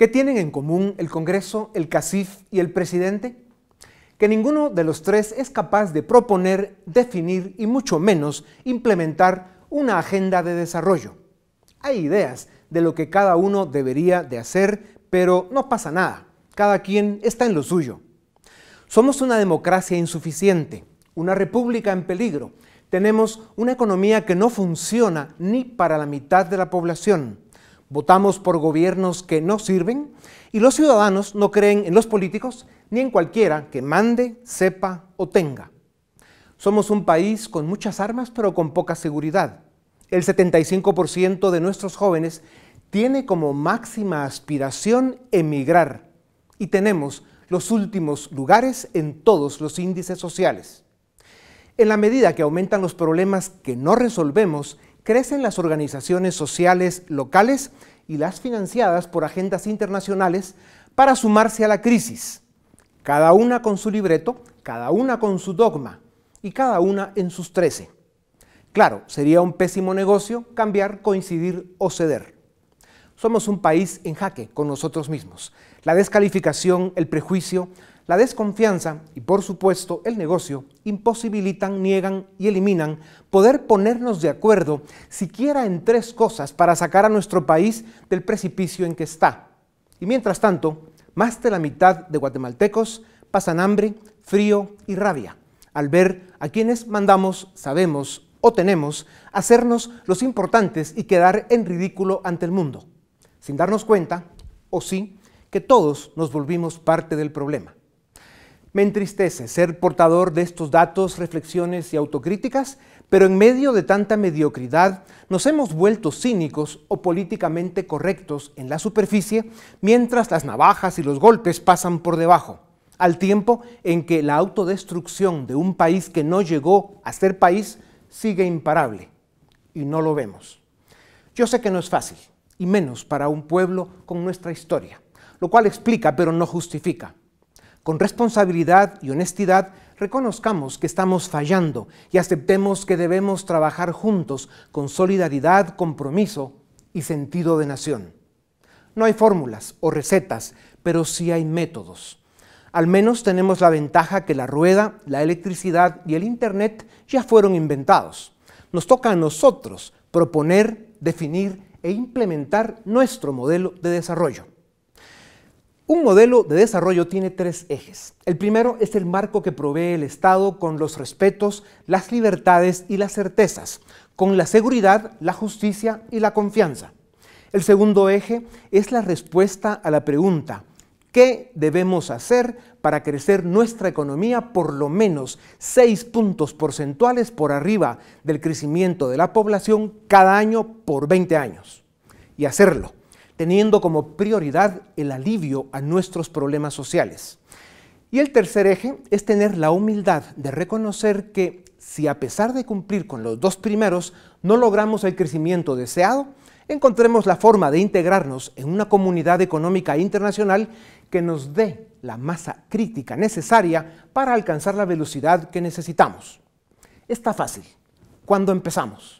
¿Qué tienen en común el Congreso, el CACIF y el presidente? Que ninguno de los tres es capaz de proponer, definir y mucho menos implementar una agenda de desarrollo. Hay ideas de lo que cada uno debería de hacer, pero no pasa nada. Cada quien está en lo suyo. Somos una democracia insuficiente, una república en peligro. Tenemos una economía que no funciona ni para la mitad de la población Votamos por gobiernos que no sirven y los ciudadanos no creen en los políticos ni en cualquiera que mande, sepa o tenga. Somos un país con muchas armas pero con poca seguridad. El 75% de nuestros jóvenes tiene como máxima aspiración emigrar y tenemos los últimos lugares en todos los índices sociales. En la medida que aumentan los problemas que no resolvemos, crecen las organizaciones sociales locales y las financiadas por agendas internacionales para sumarse a la crisis, cada una con su libreto, cada una con su dogma y cada una en sus trece. Claro, sería un pésimo negocio cambiar, coincidir o ceder. Somos un país en jaque con nosotros mismos. La descalificación, el prejuicio, la desconfianza y por supuesto el negocio imposibilitan, niegan y eliminan poder ponernos de acuerdo siquiera en tres cosas para sacar a nuestro país del precipicio en que está. Y mientras tanto, más de la mitad de guatemaltecos pasan hambre, frío y rabia al ver a quienes mandamos, sabemos o tenemos hacernos los importantes y quedar en ridículo ante el mundo, sin darnos cuenta, o sí, que todos nos volvimos parte del problema. Me entristece ser portador de estos datos, reflexiones y autocríticas, pero en medio de tanta mediocridad nos hemos vuelto cínicos o políticamente correctos en la superficie mientras las navajas y los golpes pasan por debajo, al tiempo en que la autodestrucción de un país que no llegó a ser país sigue imparable y no lo vemos. Yo sé que no es fácil, y menos para un pueblo con nuestra historia, lo cual explica pero no justifica con responsabilidad y honestidad, reconozcamos que estamos fallando y aceptemos que debemos trabajar juntos con solidaridad, compromiso y sentido de nación. No hay fórmulas o recetas, pero sí hay métodos. Al menos tenemos la ventaja que la rueda, la electricidad y el Internet ya fueron inventados. Nos toca a nosotros proponer, definir e implementar nuestro modelo de desarrollo. Un modelo de desarrollo tiene tres ejes. El primero es el marco que provee el Estado con los respetos, las libertades y las certezas, con la seguridad, la justicia y la confianza. El segundo eje es la respuesta a la pregunta, ¿qué debemos hacer para crecer nuestra economía por lo menos 6 puntos porcentuales por arriba del crecimiento de la población cada año por 20 años? Y hacerlo teniendo como prioridad el alivio a nuestros problemas sociales. Y el tercer eje es tener la humildad de reconocer que si a pesar de cumplir con los dos primeros no logramos el crecimiento deseado, encontremos la forma de integrarnos en una comunidad económica internacional que nos dé la masa crítica necesaria para alcanzar la velocidad que necesitamos. Está fácil. Cuando empezamos?